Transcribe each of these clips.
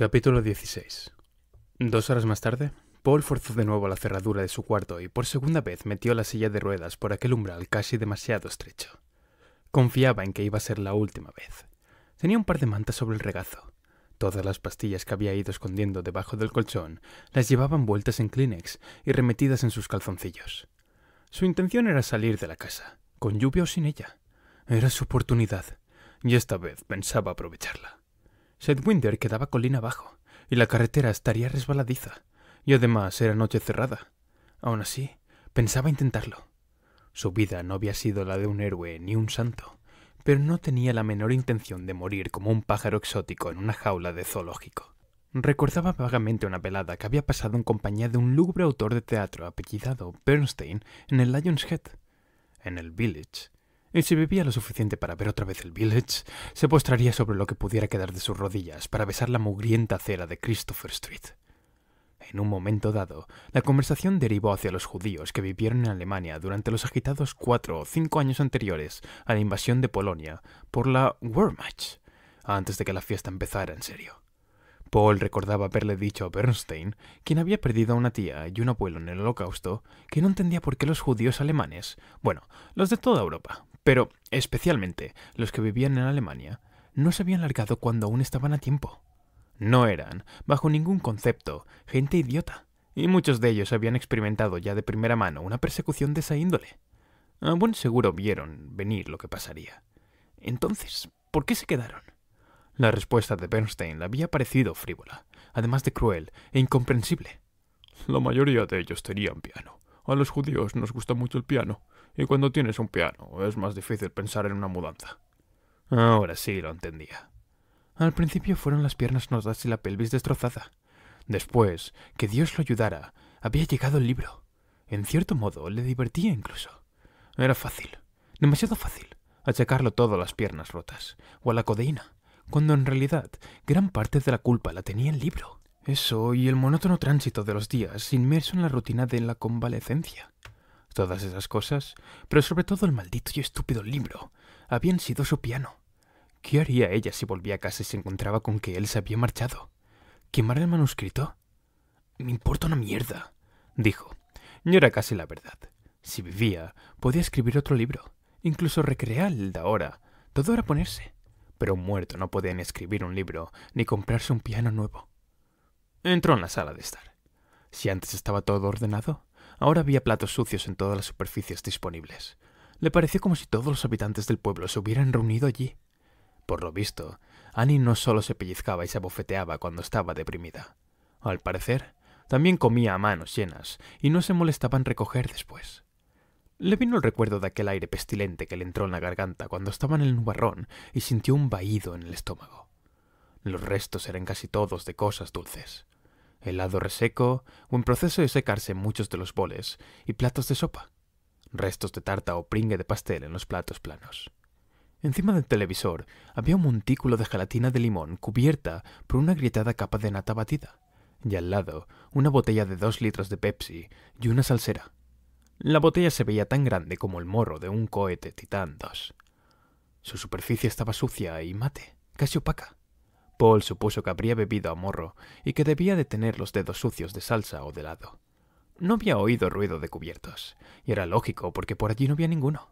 Capítulo 16. Dos horas más tarde, Paul forzó de nuevo la cerradura de su cuarto y por segunda vez metió la silla de ruedas por aquel umbral casi demasiado estrecho. Confiaba en que iba a ser la última vez. Tenía un par de mantas sobre el regazo. Todas las pastillas que había ido escondiendo debajo del colchón las llevaban vueltas en Kleenex y remetidas en sus calzoncillos. Su intención era salir de la casa, con lluvia o sin ella. Era su oportunidad, y esta vez pensaba aprovecharla. Sedwinder quedaba colina abajo, y la carretera estaría resbaladiza, y además era noche cerrada. Aún así, pensaba intentarlo. Su vida no había sido la de un héroe ni un santo, pero no tenía la menor intención de morir como un pájaro exótico en una jaula de zoológico. Recordaba vagamente una velada que había pasado en compañía de un lúgubre autor de teatro apellidado Bernstein en el Lion's Head, en el Village, y si vivía lo suficiente para ver otra vez el village, se postraría sobre lo que pudiera quedar de sus rodillas para besar la mugrienta cera de Christopher Street. En un momento dado, la conversación derivó hacia los judíos que vivieron en Alemania durante los agitados cuatro o cinco años anteriores a la invasión de Polonia por la Wehrmacht, antes de que la fiesta empezara en serio. Paul recordaba haberle dicho a Bernstein, quien había perdido a una tía y un abuelo en el holocausto, que no entendía por qué los judíos alemanes, bueno, los de toda Europa, pero especialmente los que vivían en Alemania, no se habían largado cuando aún estaban a tiempo. No eran, bajo ningún concepto, gente idiota, y muchos de ellos habían experimentado ya de primera mano una persecución de esa índole. A buen seguro vieron venir lo que pasaría. Entonces, ¿por qué se quedaron? La respuesta de Bernstein le había parecido frívola, además de cruel e incomprensible. La mayoría de ellos tenían piano. A los judíos nos gusta mucho el piano, y cuando tienes un piano es más difícil pensar en una mudanza. Ahora sí lo entendía. Al principio fueron las piernas nodas y la pelvis destrozada. Después, que Dios lo ayudara, había llegado el libro. En cierto modo, le divertía incluso. Era fácil, demasiado fácil, achacarlo todo a las piernas rotas o a la codeína, cuando en realidad gran parte de la culpa la tenía el libro. Eso y el monótono tránsito de los días inmerso en la rutina de la convalecencia. Todas esas cosas, pero sobre todo el maldito y estúpido libro, habían sido su piano. ¿Qué haría ella si volvía a casa y se encontraba con que él se había marchado? ¿Quemar el manuscrito? Me importa una mierda, dijo. Y era casi la verdad. Si vivía, podía escribir otro libro, incluso recrear el de ahora. Todo era ponerse. Pero muerto no podía ni escribir un libro, ni comprarse un piano nuevo. Entró en la sala de estar. Si antes estaba todo ordenado, Ahora había platos sucios en todas las superficies disponibles. Le pareció como si todos los habitantes del pueblo se hubieran reunido allí. Por lo visto, Annie no solo se pellizcaba y se abofeteaba cuando estaba deprimida. Al parecer, también comía a manos llenas y no se molestaban en recoger después. Le vino el recuerdo de aquel aire pestilente que le entró en la garganta cuando estaba en el nubarrón y sintió un vaído en el estómago. Los restos eran casi todos de cosas dulces helado reseco o en proceso de secarse muchos de los boles y platos de sopa, restos de tarta o pringue de pastel en los platos planos. Encima del televisor había un montículo de gelatina de limón cubierta por una grietada capa de nata batida, y al lado una botella de dos litros de Pepsi y una salsera. La botella se veía tan grande como el morro de un cohete Titán 2. Su superficie estaba sucia y mate, casi opaca, Paul supuso que habría bebido a morro y que debía de tener los dedos sucios de salsa o de helado. No había oído ruido de cubiertos, y era lógico porque por allí no había ninguno.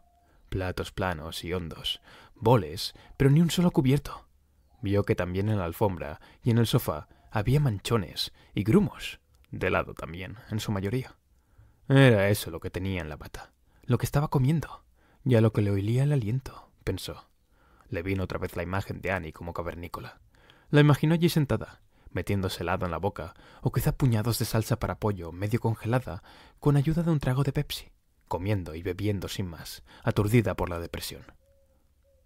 Platos planos y hondos, boles, pero ni un solo cubierto. Vio que también en la alfombra y en el sofá había manchones y grumos, de lado también, en su mayoría. Era eso lo que tenía en la pata, lo que estaba comiendo, y a lo que le oilía el aliento, pensó. Le vino otra vez la imagen de Annie como cavernícola. La imaginó allí sentada, metiéndose helado en la boca, o quizá puñados de salsa para pollo, medio congelada, con ayuda de un trago de Pepsi, comiendo y bebiendo sin más, aturdida por la depresión.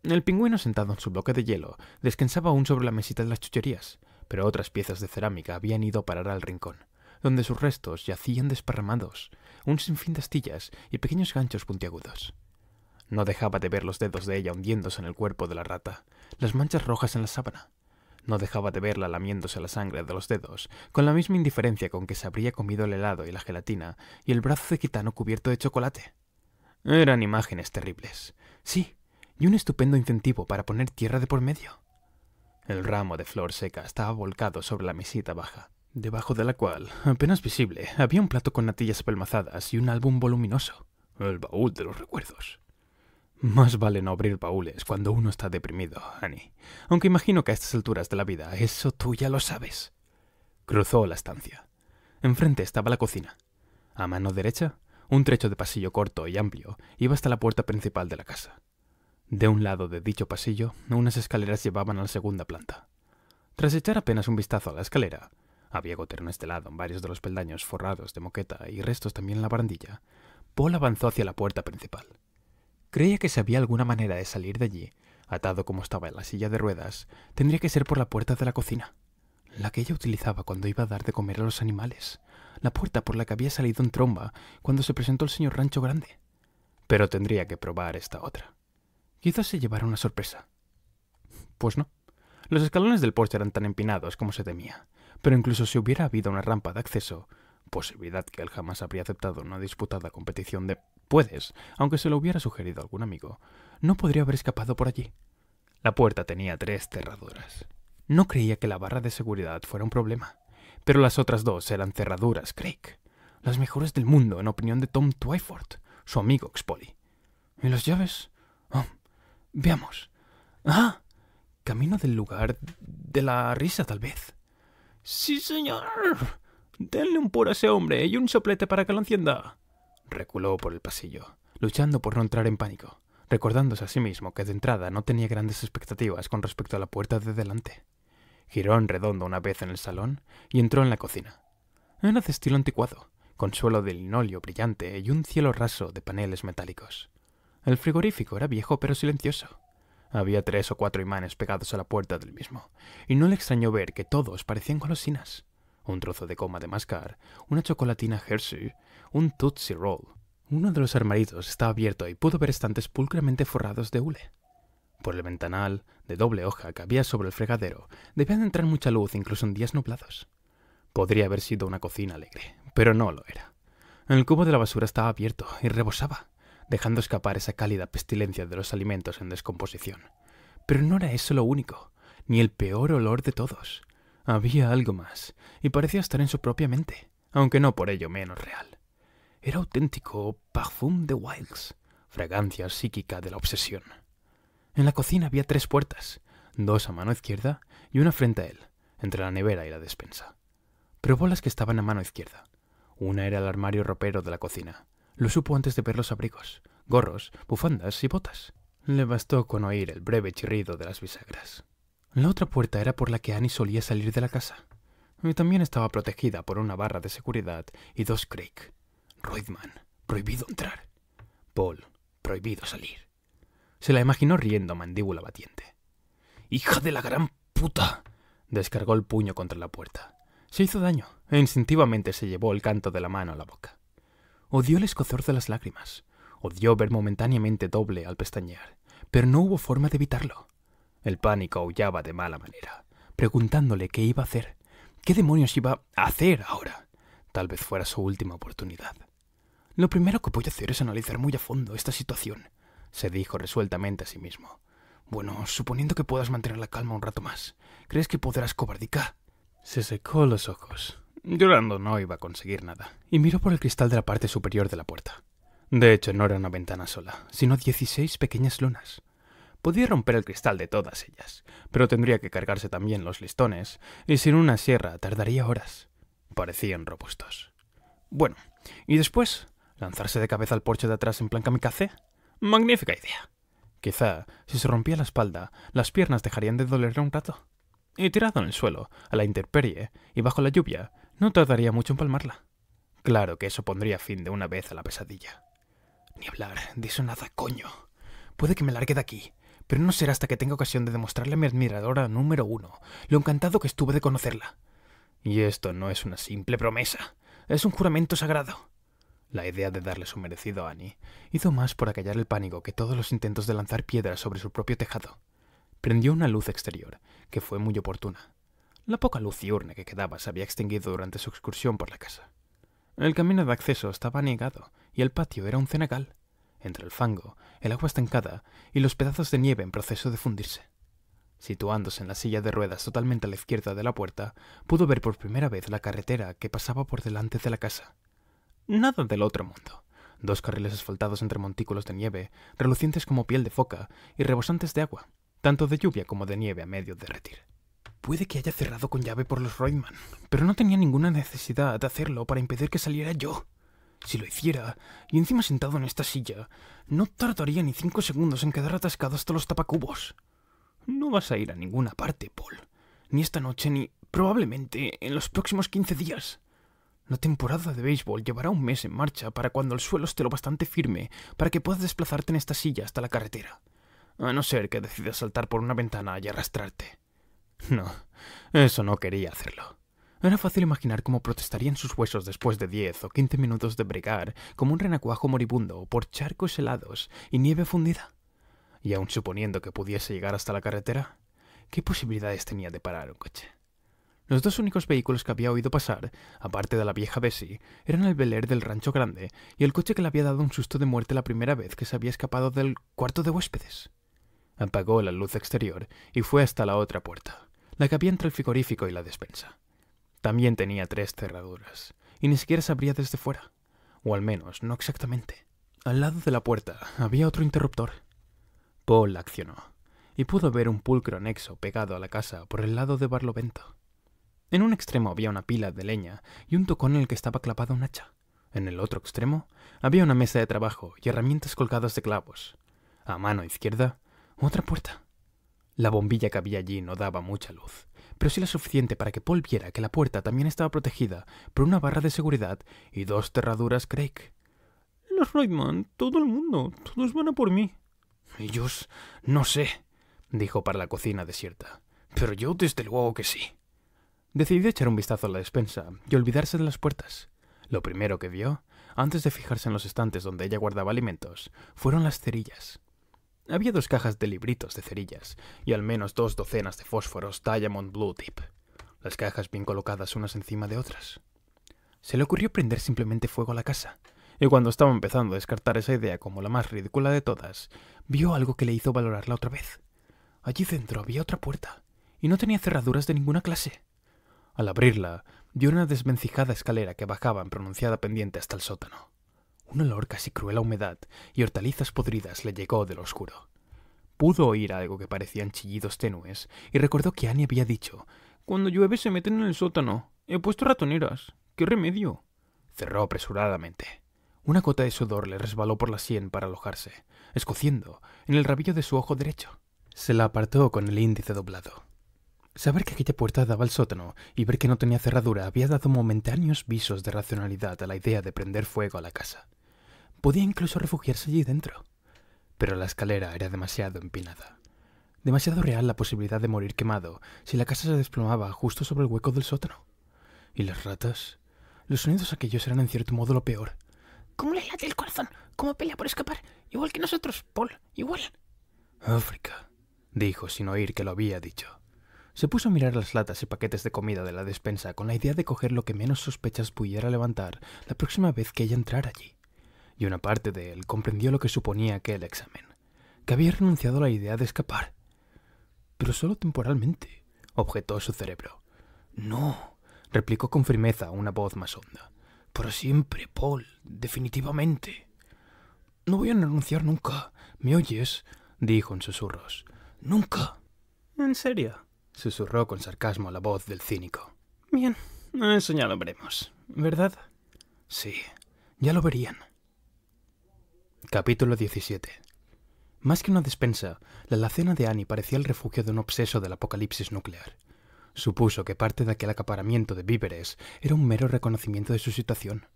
El pingüino sentado en su bloque de hielo descansaba aún sobre la mesita de las chucherías, pero otras piezas de cerámica habían ido a parar al rincón, donde sus restos yacían desparramados, un sinfín de astillas y pequeños ganchos puntiagudos. No dejaba de ver los dedos de ella hundiéndose en el cuerpo de la rata, las manchas rojas en la sábana, no dejaba de verla lamiéndose la sangre de los dedos, con la misma indiferencia con que se habría comido el helado y la gelatina y el brazo de gitano cubierto de chocolate. Eran imágenes terribles. Sí, y un estupendo incentivo para poner tierra de por medio. El ramo de flor seca estaba volcado sobre la mesita baja, debajo de la cual, apenas visible, había un plato con natillas pelmazadas y un álbum voluminoso. El baúl de los recuerdos. Más vale no abrir baúles cuando uno está deprimido, Annie. Aunque imagino que a estas alturas de la vida eso tú ya lo sabes. Cruzó la estancia. Enfrente estaba la cocina. A mano derecha, un trecho de pasillo corto y amplio iba hasta la puerta principal de la casa. De un lado de dicho pasillo, unas escaleras llevaban a la segunda planta. Tras echar apenas un vistazo a la escalera, había gotero lado en varios de los peldaños forrados de moqueta y restos también en la barandilla, Paul avanzó hacia la puerta principal. Creía que si había alguna manera de salir de allí, atado como estaba en la silla de ruedas, tendría que ser por la puerta de la cocina, la que ella utilizaba cuando iba a dar de comer a los animales, la puerta por la que había salido en tromba cuando se presentó el señor Rancho Grande. Pero tendría que probar esta otra. Quizás se llevara una sorpresa. Pues no. Los escalones del porche eran tan empinados como se temía, pero incluso si hubiera habido una rampa de acceso, posibilidad que él jamás habría aceptado una disputada competición de puedes, aunque se lo hubiera sugerido algún amigo, no podría haber escapado por allí. La puerta tenía tres cerraduras. No creía que la barra de seguridad fuera un problema, pero las otras dos eran cerraduras, Craig. Las mejores del mundo, en opinión de Tom Twyford, su amigo Expoli. ¿Y las llaves? Oh, veamos. ¡Ah! Camino del lugar de la risa, tal vez. Sí, señor. Denle un puro a ese hombre y un soplete para que lo encienda reculó por el pasillo, luchando por no entrar en pánico, recordándose a sí mismo que de entrada no tenía grandes expectativas con respecto a la puerta de delante. Giró en redondo una vez en el salón y entró en la cocina. Era de estilo anticuado, con suelo de linolio brillante y un cielo raso de paneles metálicos. El frigorífico era viejo pero silencioso. Había tres o cuatro imanes pegados a la puerta del mismo, y no le extrañó ver que todos parecían golosinas. Un trozo de coma de mascar, una chocolatina Hershey, un Tootsie Roll. Uno de los armaritos estaba abierto y pudo ver estantes pulcramente forrados de hule. Por el ventanal, de doble hoja que había sobre el fregadero, debía de entrar mucha luz incluso en días nublados. Podría haber sido una cocina alegre, pero no lo era. El cubo de la basura estaba abierto y rebosaba, dejando escapar esa cálida pestilencia de los alimentos en descomposición. Pero no era eso lo único, ni el peor olor de todos. Había algo más, y parecía estar en su propia mente, aunque no por ello menos real era auténtico parfum de Wilds, fragancia psíquica de la obsesión. En la cocina había tres puertas, dos a mano izquierda y una frente a él, entre la nevera y la despensa. Probó las que estaban a mano izquierda. Una era el armario ropero de la cocina. Lo supo antes de ver los abrigos, gorros, bufandas y botas. Le bastó con oír el breve chirrido de las bisagras. La otra puerta era por la que Annie solía salir de la casa. Y también estaba protegida por una barra de seguridad y dos creek, Reutemann, prohibido entrar. Paul, prohibido salir. Se la imaginó riendo, mandíbula batiente. ¡Hija de la gran puta! Descargó el puño contra la puerta. Se hizo daño e instintivamente se llevó el canto de la mano a la boca. Odió el escozor de las lágrimas. Odió ver momentáneamente doble al pestañear, pero no hubo forma de evitarlo. El pánico aullaba de mala manera, preguntándole qué iba a hacer. ¿Qué demonios iba a hacer ahora? Tal vez fuera su última oportunidad. Lo primero que voy a hacer es analizar muy a fondo esta situación, se dijo resueltamente a sí mismo. Bueno, suponiendo que puedas mantener la calma un rato más, ¿crees que podrás, cobardicar?» Se secó los ojos. Llorando no iba a conseguir nada, y miró por el cristal de la parte superior de la puerta. De hecho, no era una ventana sola, sino dieciséis pequeñas lunas. Podía romper el cristal de todas ellas, pero tendría que cargarse también los listones, y sin una sierra tardaría horas. Parecían robustos. Bueno, y después ¿Lanzarse de cabeza al porche de atrás en plan kamikaze? Magnífica idea. Quizá, si se rompía la espalda, las piernas dejarían de dolerle un rato. Y tirado en el suelo, a la intemperie y bajo la lluvia, no tardaría mucho en palmarla. Claro que eso pondría fin de una vez a la pesadilla. Ni hablar, de eso nada, coño. Puede que me largue de aquí, pero no será hasta que tenga ocasión de demostrarle a mi admiradora número uno lo encantado que estuve de conocerla. Y esto no es una simple promesa, es un juramento sagrado. La idea de darle su merecido a Annie hizo más por acallar el pánico que todos los intentos de lanzar piedras sobre su propio tejado. Prendió una luz exterior, que fue muy oportuna. La poca luz diurna que quedaba se había extinguido durante su excursión por la casa. El camino de acceso estaba anegado y el patio era un cenagal, entre el fango, el agua estancada y los pedazos de nieve en proceso de fundirse. Situándose en la silla de ruedas totalmente a la izquierda de la puerta, pudo ver por primera vez la carretera que pasaba por delante de la casa. Nada del otro mundo. Dos carriles asfaltados entre montículos de nieve, relucientes como piel de foca y rebosantes de agua, tanto de lluvia como de nieve a medio derretir. Puede que haya cerrado con llave por los Royman, pero no tenía ninguna necesidad de hacerlo para impedir que saliera yo. Si lo hiciera, y encima sentado en esta silla, no tardaría ni cinco segundos en quedar atascado hasta los tapacubos. No vas a ir a ninguna parte, Paul. Ni esta noche, ni probablemente en los próximos quince días. La temporada de béisbol llevará un mes en marcha para cuando el suelo esté lo bastante firme para que puedas desplazarte en esta silla hasta la carretera. A no ser que decidas saltar por una ventana y arrastrarte. No, eso no quería hacerlo. Era fácil imaginar cómo protestarían sus huesos después de 10 o 15 minutos de bregar como un renacuajo moribundo por charcos helados y nieve fundida. Y aun suponiendo que pudiese llegar hasta la carretera, ¿qué posibilidades tenía de parar un coche? Los dos únicos vehículos que había oído pasar, aparte de la vieja Bessie, eran el veler del Rancho Grande y el coche que le había dado un susto de muerte la primera vez que se había escapado del cuarto de huéspedes. Apagó la luz exterior y fue hasta la otra puerta, la que había entre el frigorífico y la despensa. También tenía tres cerraduras, y ni siquiera se abría desde fuera, o al menos no exactamente. Al lado de la puerta había otro interruptor. Paul accionó, y pudo ver un pulcro anexo pegado a la casa por el lado de Barlovento. En un extremo había una pila de leña y un tocón en el que estaba clavada un hacha. En el otro extremo había una mesa de trabajo y herramientas colgadas de clavos. A mano izquierda, otra puerta. La bombilla que había allí no daba mucha luz, pero sí la suficiente para que Paul viera que la puerta también estaba protegida por una barra de seguridad y dos cerraduras Craig. Los Reutemann, todo el mundo, todos van a por mí. Ellos, no sé, dijo para la cocina desierta. Pero yo desde luego que sí. Decidió echar un vistazo a la despensa y olvidarse de las puertas. Lo primero que vio, antes de fijarse en los estantes donde ella guardaba alimentos, fueron las cerillas. Había dos cajas de libritos de cerillas y al menos dos docenas de fósforos Diamond Blue Tip, las cajas bien colocadas unas encima de otras. Se le ocurrió prender simplemente fuego a la casa, y cuando estaba empezando a descartar esa idea como la más ridícula de todas, vio algo que le hizo valorarla otra vez. Allí dentro había otra puerta, y no tenía cerraduras de ninguna clase. Al abrirla, vio una desvencijada escalera que bajaba en pronunciada pendiente hasta el sótano. Un olor casi cruel a humedad y hortalizas podridas le llegó del oscuro. Pudo oír algo que parecían chillidos tenues y recordó que Annie había dicho: Cuando llueve se meten en el sótano. He puesto ratoneras. ¿Qué remedio? Cerró apresuradamente. Una gota de sudor le resbaló por la sien para alojarse, escociendo en el rabillo de su ojo derecho. Se la apartó con el índice doblado. Saber que aquella puerta daba al sótano y ver que no tenía cerradura había dado momentáneos visos de racionalidad a la idea de prender fuego a la casa. Podía incluso refugiarse allí dentro. Pero la escalera era demasiado empinada. Demasiado real la posibilidad de morir quemado si la casa se desplomaba justo sobre el hueco del sótano. ¿Y las ratas? Los sonidos aquellos eran en cierto modo lo peor. ¿Cómo le late el corazón? ¿Cómo pelea por escapar? Igual que nosotros, Paul. Igual. África, dijo sin oír que lo había dicho. Se puso a mirar las latas y paquetes de comida de la despensa con la idea de coger lo que menos sospechas pudiera levantar la próxima vez que ella entrara allí. Y una parte de él comprendió lo que suponía aquel examen, que había renunciado a la idea de escapar. Pero solo temporalmente, objetó su cerebro. No, replicó con firmeza una voz más honda. Por siempre, Paul, definitivamente. No voy a renunciar nunca. ¿Me oyes? dijo en susurros. Nunca. ¿En serio? susurró con sarcasmo la voz del cínico. Bien, eso ya lo veremos, ¿verdad? Sí, ya lo verían. Capítulo 17. Más que una despensa, la alacena de Annie parecía el refugio de un obseso del apocalipsis nuclear. Supuso que parte de aquel acaparamiento de víveres era un mero reconocimiento de su situación.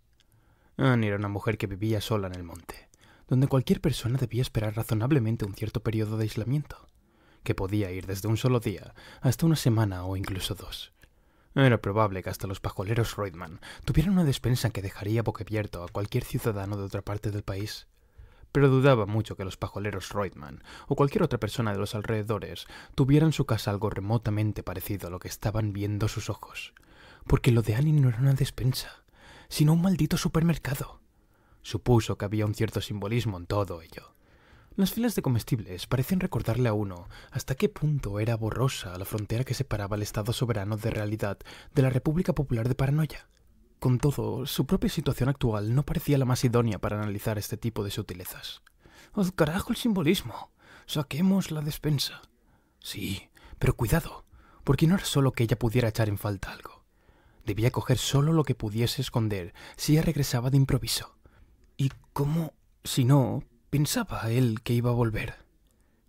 Annie era una mujer que vivía sola en el monte, donde cualquier persona debía esperar razonablemente un cierto periodo de aislamiento que podía ir desde un solo día hasta una semana o incluso dos. Era probable que hasta los pajoleros Reutemann tuvieran una despensa que dejaría boquiabierto a cualquier ciudadano de otra parte del país. Pero dudaba mucho que los pajoleros Reutemann o cualquier otra persona de los alrededores tuvieran su casa algo remotamente parecido a lo que estaban viendo sus ojos. Porque lo de Annie no era una despensa, sino un maldito supermercado. Supuso que había un cierto simbolismo en todo ello las filas de comestibles parecen recordarle a uno hasta qué punto era borrosa la frontera que separaba el Estado soberano de realidad de la República Popular de Paranoia. Con todo, su propia situación actual no parecía la más idónea para analizar este tipo de sutilezas. ¡Oh, carajo el simbolismo! Saquemos la despensa. Sí, pero cuidado, porque no era solo que ella pudiera echar en falta algo. Debía coger solo lo que pudiese esconder si ella regresaba de improviso. ¿Y cómo? Si no, Pensaba él que iba a volver.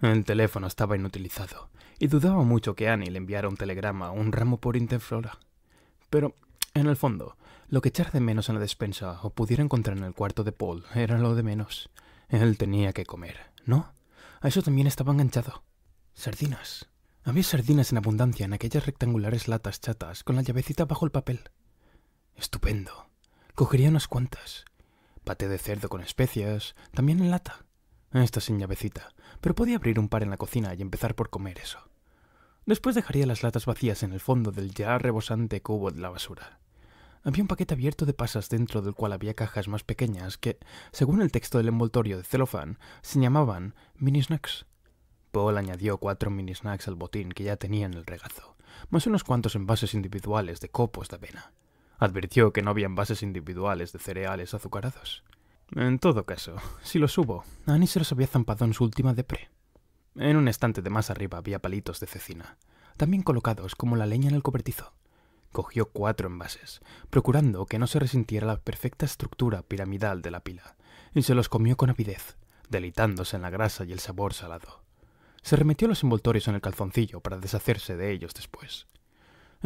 El teléfono estaba inutilizado y dudaba mucho que Annie le enviara un telegrama o un ramo por Interflora. Pero, en el fondo, lo que echar de menos en la despensa o pudiera encontrar en el cuarto de Paul era lo de menos. Él tenía que comer, ¿no? A eso también estaba enganchado. Sardinas. Había sardinas en abundancia en aquellas rectangulares latas chatas con la llavecita bajo el papel. Estupendo. Cogería unas cuantas paté de cerdo con especias, también en lata. Esta sin llavecita, pero podía abrir un par en la cocina y empezar por comer eso. Después dejaría las latas vacías en el fondo del ya rebosante cubo de la basura. Había un paquete abierto de pasas dentro del cual había cajas más pequeñas que, según el texto del envoltorio de celofán, se llamaban mini snacks. Paul añadió cuatro mini snacks al botín que ya tenía en el regazo, más unos cuantos envases individuales de copos de avena. Advirtió que no había envases individuales de cereales azucarados. En todo caso, si los hubo, Annie se los había zampado en su última depre. En un estante de más arriba había palitos de cecina, también colocados como la leña en el cobertizo. Cogió cuatro envases, procurando que no se resintiera la perfecta estructura piramidal de la pila, y se los comió con avidez, deleitándose en la grasa y el sabor salado. Se remetió los envoltorios en el calzoncillo para deshacerse de ellos después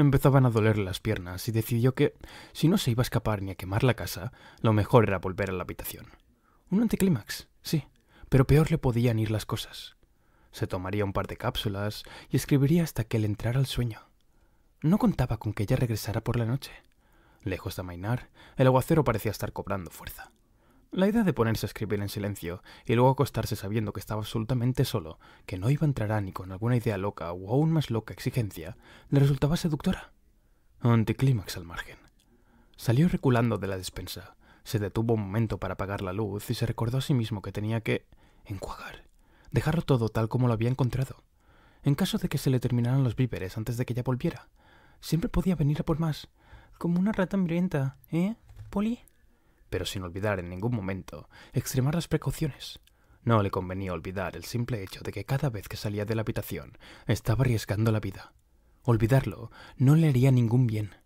empezaban a doler las piernas y decidió que, si no se iba a escapar ni a quemar la casa, lo mejor era volver a la habitación. Un anticlímax, sí, pero peor le podían ir las cosas. Se tomaría un par de cápsulas y escribiría hasta que él entrara al sueño. No contaba con que ella regresara por la noche. Lejos de amainar, el aguacero parecía estar cobrando fuerza. La idea de ponerse a escribir en silencio y luego acostarse sabiendo que estaba absolutamente solo, que no iba a entrar a ni con alguna idea loca o aún más loca exigencia, le resultaba seductora. Anticlímax al margen. Salió reculando de la despensa, se detuvo un momento para apagar la luz y se recordó a sí mismo que tenía que enjuagar, dejarlo todo tal como lo había encontrado. En caso de que se le terminaran los víveres antes de que ella volviera, siempre podía venir a por más, como una rata hambrienta, ¿eh, Polly? pero sin olvidar en ningún momento extremar las precauciones. No le convenía olvidar el simple hecho de que cada vez que salía de la habitación estaba arriesgando la vida. Olvidarlo no le haría ningún bien.